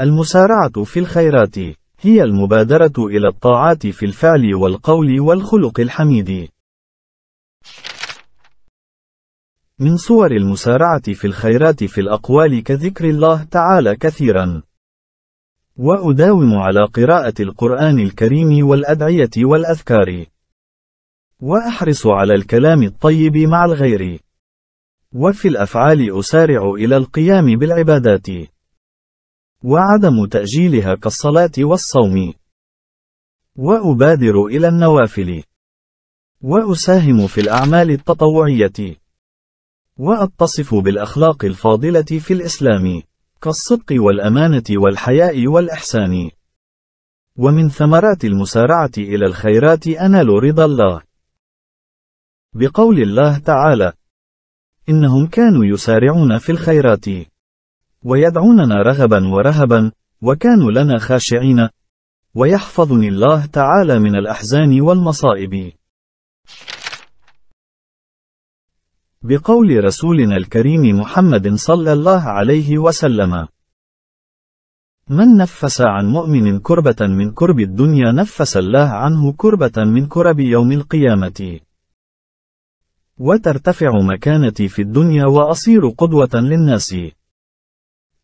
المسارعة في الخيرات هي المبادرة إلى الطاعات في الفعل والقول والخلق الحميد. من صور المسارعة في الخيرات في الأقوال كذكر الله تعالى كثيرا. وأداوم على قراءة القرآن الكريم والأدعية والأذكار. وأحرص على الكلام الطيب مع الغير. وفي الأفعال أسارع إلى القيام بالعبادات. وعدم تأجيلها كالصلاة والصوم وأبادر إلى النوافل وأساهم في الأعمال التطوعية وأتصف بالأخلاق الفاضلة في الإسلام كالصدق والأمانة والحياء والإحسان ومن ثمرات المسارعة إلى الخيرات أنال رضا الله بقول الله تعالى إنهم كانوا يسارعون في الخيرات ويدعوننا رغبا ورهبا وكانوا لنا خاشعين ويحفظني الله تعالى من الأحزان والمصائب بقول رسولنا الكريم محمد صلى الله عليه وسلم من نفس عن مؤمن كربة من كرب الدنيا نفس الله عنه كربة من كرب يوم القيامة وترتفع مكانتي في الدنيا وأصير قدوة للناس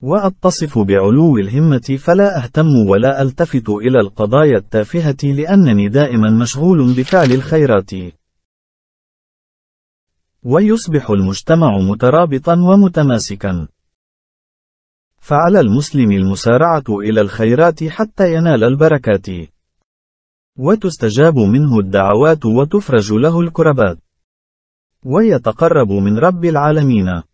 وأتصف بعلو الهمة فلا أهتم ولا ألتفت إلى القضايا التافهة لأنني دائما مشغول بفعل الخيرات. ويصبح المجتمع مترابطا ومتماسكا. فعلى المسلم المسارعة إلى الخيرات حتى ينال البركات. وتستجاب منه الدعوات وتفرج له الكربات. ويتقرب من رب العالمين.